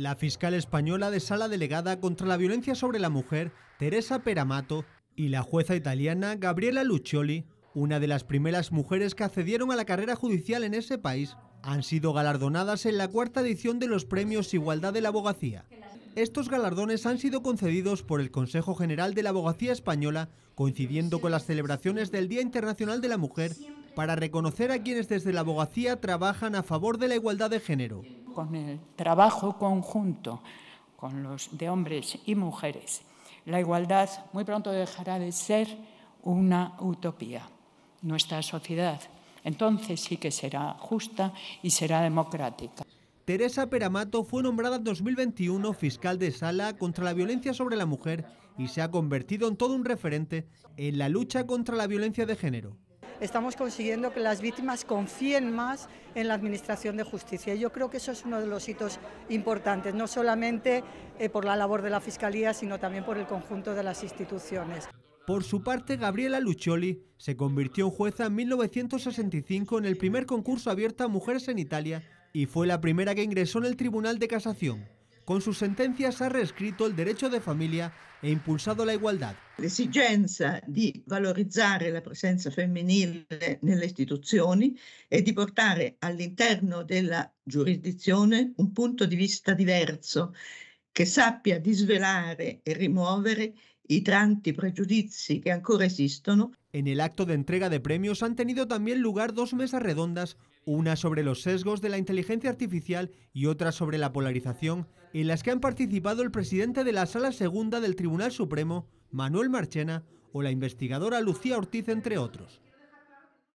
La fiscal española de sala delegada contra la violencia sobre la mujer, Teresa Peramato, y la jueza italiana Gabriela Luccioli, una de las primeras mujeres que accedieron a la carrera judicial en ese país, han sido galardonadas en la cuarta edición de los Premios Igualdad de la Abogacía. Estos galardones han sido concedidos por el Consejo General de la Abogacía Española, coincidiendo con las celebraciones del Día Internacional de la Mujer, para reconocer a quienes desde la abogacía trabajan a favor de la igualdad de género con el trabajo conjunto con los de hombres y mujeres, la igualdad muy pronto dejará de ser una utopía. Nuestra sociedad entonces sí que será justa y será democrática. Teresa Peramato fue nombrada en 2021 fiscal de sala contra la violencia sobre la mujer y se ha convertido en todo un referente en la lucha contra la violencia de género estamos consiguiendo que las víctimas confíen más en la Administración de Justicia. Yo creo que eso es uno de los hitos importantes, no solamente eh, por la labor de la Fiscalía, sino también por el conjunto de las instituciones. Por su parte, Gabriela Luccioli se convirtió en jueza en 1965 en el primer concurso abierto a mujeres en Italia y fue la primera que ingresó en el Tribunal de Casación. Con sus sentencias ha reescrito il derecho de familia e impulsato la igualdad. L'esigenza di valorizzare la presenza femminile nelle istituzioni e di portare all'interno della giurisdizione un punto di vista diverso che sappia e rimuovere i tanti pregiudizi que ancora esistono. En el acto de entrega de premios han tenido también lugar dos mesas redondas, una sobre los sesgos de la inteligencia artificial y otra sobre la polarización, en las que han participado el presidente de la Sala Segunda del Tribunal Supremo, Manuel Marchena, o la investigadora Lucía Ortiz, entre otros.